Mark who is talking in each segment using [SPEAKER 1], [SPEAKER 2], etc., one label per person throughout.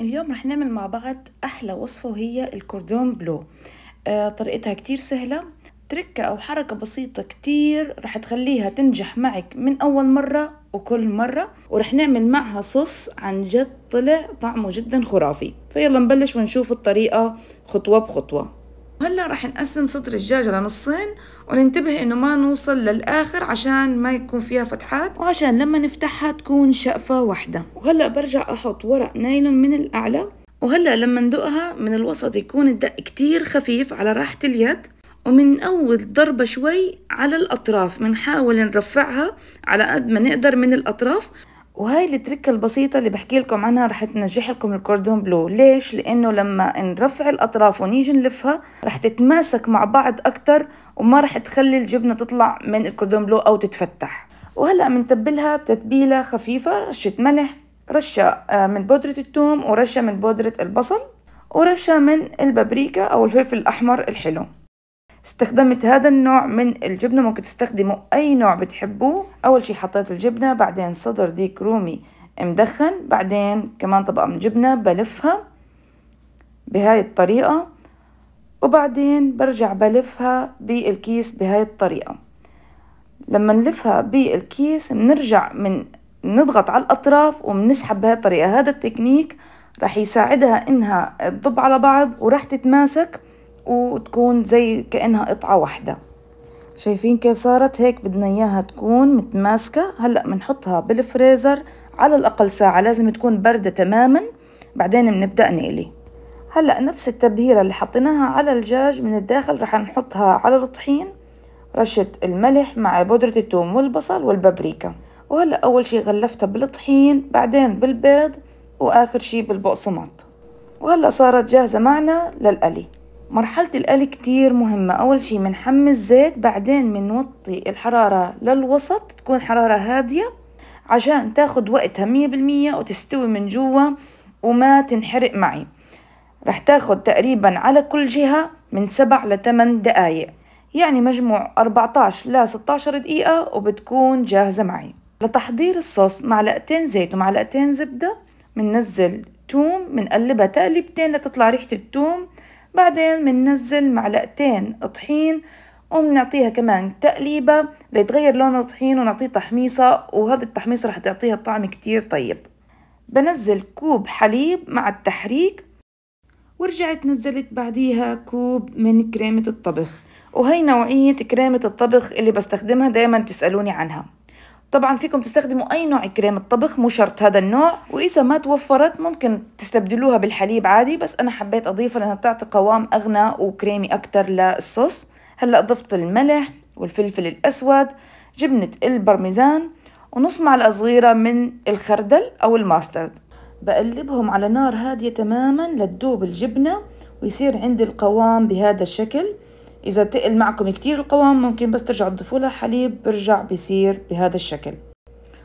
[SPEAKER 1] اليوم رح نعمل مع بعض أحلى وصفة وهي الكوردون بلو آه طريقتها كتير سهلة تركة أو حركة بسيطة كتير رح تخليها تنجح معك من أول مرة وكل مرة ورح نعمل معها صوص عن جد طلع طعمه جدا خرافي فيلا نبلش ونشوف الطريقة خطوة بخطوة هلا رح نقسم سطر الدجاجة لنصين وننتبه انه ما نوصل للاخر عشان ما يكون فيها فتحات وعشان لما نفتحها تكون شقفة واحدة وهلا برجع احط ورق نايلون من الاعلى وهلا لما ندقها من الوسط يكون الدق كتير خفيف على راحة اليد ومن أول ضربة شوي على الأطراف بنحاول نرفعها على قد ما نقدر من الأطراف وهاي التركة البسيطة اللي بحكي لكم عنها رح تنجح لكم الكوردون بلو ليش؟ لأنه لما نرفع الأطراف ونيجي نلفها رح تتماسك مع بعض أكتر وما رح تخلي الجبنة تطلع من الكوردون بلو أو تتفتح وهلأ منتبلها بتتبيلة خفيفة رشة ملح رشة آه، من بودرة التوم ورشة من بودرة البصل ورشة من البابريكا أو الفلفل الأحمر الحلو استخدمت هذا النوع من الجبنة ممكن تستخدموا أي نوع بتحبوه أول شي حطيت الجبنة بعدين صدر ديك رومي مدخن بعدين كمان طبقة من جبنة بلفها بهاي الطريقة وبعدين برجع بلفها بالكيس بهاي الطريقة لما نلفها بالكيس بنرجع من نضغط على الأطراف وبنسحب بهاي الطريقة هذا التكنيك رح يساعدها إنها تضب على بعض ورح تتماسك وتكون زي كأنها قطعة واحدة شايفين كيف صارت هيك بدنا إياها تكون متماسكة هلأ بنحطها بالفريزر على الأقل ساعة لازم تكون باردة تماما بعدين بنبدأ نقلي هلأ نفس التبهيرة اللي حطيناها على الجاج من الداخل رح نحطها على الطحين رشة الملح مع بودرة التوم والبصل والبابريكا وهلأ أول شي غلفتها بالطحين بعدين بالبيض وآخر شي بالبقسماط وهلأ صارت جاهزة معنا للقلي مرحلة القلي كتير مهمة أول شي بنحمي الزيت بعدين بنوطي الحرارة للوسط تكون حرارة هادية عشان تاخد وقتها مية بالمية وتستوي من جوا وما تنحرق معي رح تاخد تقريبا على كل جهة من سبع لثمان دقايق يعني مجموع 14 ل 16 دقيقة وبتكون جاهزة معي لتحضير الصوص معلقتين زيت ومعلقتين زبدة مننزل توم بنقلبها تقلبتين لتطلع ريحة التوم بعدين مننزل معلقتين طحين وبنعطيها كمان تقليبة ليتغير لون الطحين ونعطيه تحميصة وهذا التحميصة رح تعطيها طعم كتير طيب بنزل كوب حليب مع التحريك ورجعت نزلت بعديها كوب من كريمة الطبخ وهي نوعية كريمة الطبخ اللي بستخدمها دايما بتسألوني عنها طبعا فيكم تستخدموا أي نوع كريم الطبخ مو شرط هذا النوع وإذا ما توفرت ممكن تستبدلوها بالحليب عادي بس أنا حبيت أضيفها لأنها بتعطي قوام أغنى وكريمي أكتر للصوص هلأ ضفت الملح والفلفل الأسود جبنة البرميزان ونص معلقة صغيرة من الخردل أو الماسترد بقلبهم على نار هادية تماما لتدوب الجبنة ويصير عندي القوام بهذا الشكل إذا تقل معكم كتير القوام ممكن بس ترجعوا تضيفوا لها حليب برجع بصير بهذا الشكل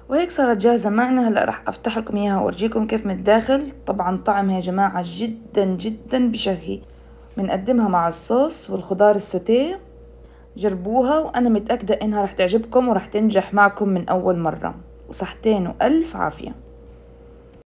[SPEAKER 1] وهيك صارت جاهزة معنا هلأ رح أفتح لكم إياها وأورجيكم كيف من الداخل طبعا طعمها يا جماعة جدا جدا بشهي بنقدمها مع الصوص والخضار السوتيه جربوها وأنا متأكدة إنها رح تعجبكم ورح تنجح معكم من أول مرة وصحتين وألف عافية